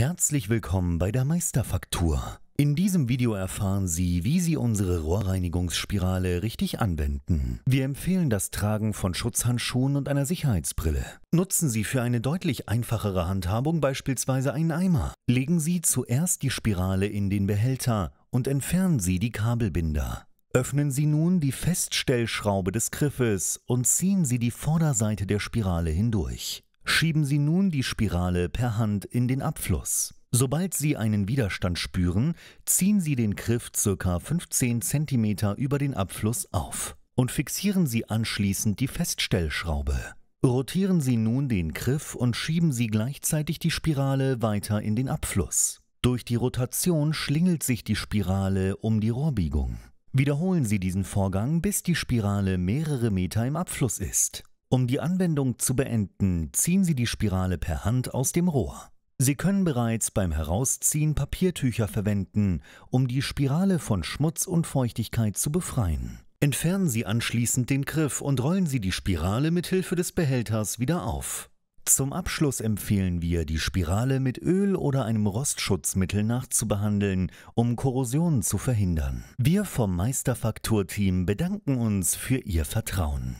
Herzlich willkommen bei der Meisterfaktur. In diesem Video erfahren Sie, wie Sie unsere Rohrreinigungsspirale richtig anwenden. Wir empfehlen das Tragen von Schutzhandschuhen und einer Sicherheitsbrille. Nutzen Sie für eine deutlich einfachere Handhabung beispielsweise einen Eimer. Legen Sie zuerst die Spirale in den Behälter und entfernen Sie die Kabelbinder. Öffnen Sie nun die Feststellschraube des Griffes und ziehen Sie die Vorderseite der Spirale hindurch. Schieben Sie nun die Spirale per Hand in den Abfluss. Sobald Sie einen Widerstand spüren, ziehen Sie den Griff ca. 15 cm über den Abfluss auf und fixieren Sie anschließend die Feststellschraube. Rotieren Sie nun den Griff und schieben Sie gleichzeitig die Spirale weiter in den Abfluss. Durch die Rotation schlingelt sich die Spirale um die Rohrbiegung. Wiederholen Sie diesen Vorgang, bis die Spirale mehrere Meter im Abfluss ist. Um die Anwendung zu beenden, ziehen Sie die Spirale per Hand aus dem Rohr. Sie können bereits beim Herausziehen Papiertücher verwenden, um die Spirale von Schmutz und Feuchtigkeit zu befreien. Entfernen Sie anschließend den Griff und rollen Sie die Spirale mit Hilfe des Behälters wieder auf. Zum Abschluss empfehlen wir, die Spirale mit Öl oder einem Rostschutzmittel nachzubehandeln, um Korrosion zu verhindern. Wir vom Meisterfaktur-Team bedanken uns für Ihr Vertrauen.